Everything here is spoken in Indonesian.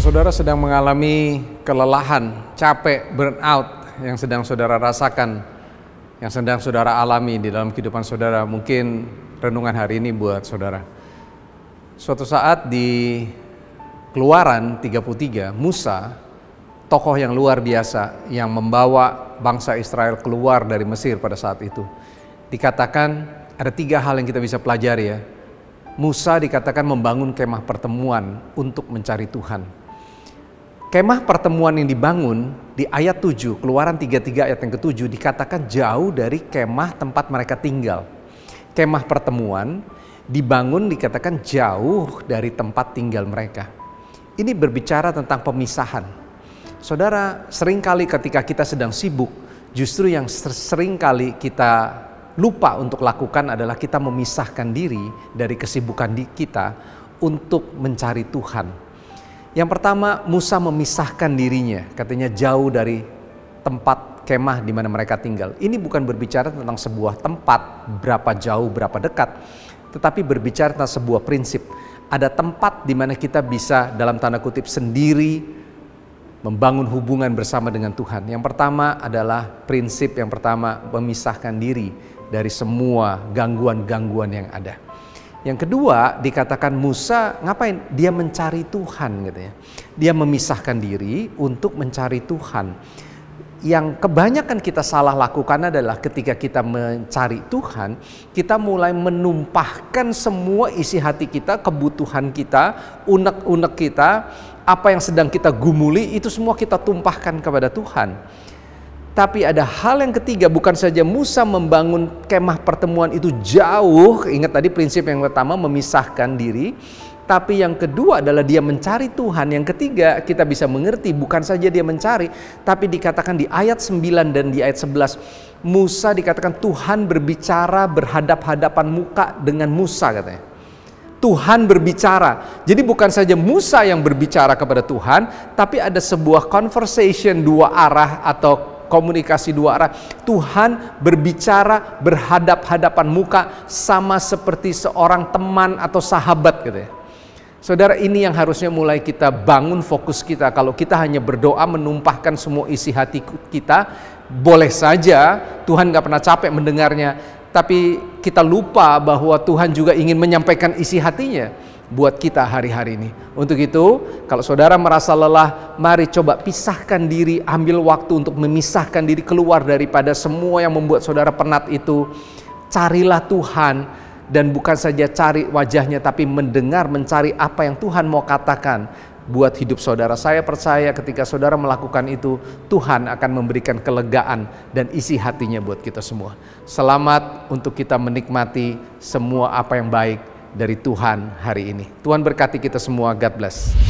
saudara sedang mengalami kelelahan, capek, burnout yang sedang saudara rasakan, yang sedang saudara alami di dalam kehidupan saudara, mungkin renungan hari ini buat saudara. Suatu saat di Keluaran 33, Musa, tokoh yang luar biasa yang membawa bangsa Israel keluar dari Mesir pada saat itu. Dikatakan ada tiga hal yang kita bisa pelajari ya. Musa dikatakan membangun kemah pertemuan untuk mencari Tuhan. Kemah pertemuan yang dibangun di ayat 7, keluaran 33 ayat yang ke-7 dikatakan jauh dari kemah tempat mereka tinggal. Kemah pertemuan dibangun dikatakan jauh dari tempat tinggal mereka. Ini berbicara tentang pemisahan. Saudara, seringkali ketika kita sedang sibuk, justru yang seringkali kita lupa untuk lakukan adalah kita memisahkan diri dari kesibukan kita untuk mencari Tuhan yang pertama, Musa memisahkan dirinya, katanya jauh dari tempat kemah di mana mereka tinggal. Ini bukan berbicara tentang sebuah tempat, berapa jauh, berapa dekat, tetapi berbicara tentang sebuah prinsip. Ada tempat di mana kita bisa dalam tanda kutip sendiri membangun hubungan bersama dengan Tuhan. Yang pertama adalah prinsip yang pertama memisahkan diri dari semua gangguan-gangguan yang ada. Yang kedua dikatakan Musa ngapain? Dia mencari Tuhan gitu ya. Dia memisahkan diri untuk mencari Tuhan. Yang kebanyakan kita salah lakukan adalah ketika kita mencari Tuhan, kita mulai menumpahkan semua isi hati kita, kebutuhan kita, unek-unek kita, apa yang sedang kita gumuli itu semua kita tumpahkan kepada Tuhan. Tapi ada hal yang ketiga, bukan saja Musa membangun kemah pertemuan itu jauh. Ingat tadi prinsip yang pertama memisahkan diri, tapi yang kedua adalah dia mencari Tuhan. Yang ketiga, kita bisa mengerti bukan saja dia mencari, tapi dikatakan di ayat 9 dan di ayat 11 Musa dikatakan Tuhan berbicara berhadap-hadapan muka dengan Musa katanya. Tuhan berbicara. Jadi bukan saja Musa yang berbicara kepada Tuhan, tapi ada sebuah conversation dua arah atau komunikasi dua arah. Tuhan berbicara berhadap-hadapan muka sama seperti seorang teman atau sahabat gitu ya. Saudara ini yang harusnya mulai kita bangun fokus kita kalau kita hanya berdoa menumpahkan semua isi hati kita boleh saja Tuhan gak pernah capek mendengarnya tapi kita lupa bahwa Tuhan juga ingin menyampaikan isi hatinya buat kita hari-hari ini. Untuk itu, kalau saudara merasa lelah, mari coba pisahkan diri, ambil waktu untuk memisahkan diri keluar daripada semua yang membuat saudara penat itu. Carilah Tuhan dan bukan saja cari wajahnya tapi mendengar mencari apa yang Tuhan mau katakan buat hidup saudara. Saya percaya ketika saudara melakukan itu, Tuhan akan memberikan kelegaan dan isi hatinya buat kita semua. Selamat untuk kita menikmati semua apa yang baik dari Tuhan hari ini. Tuhan berkati kita semua. God bless.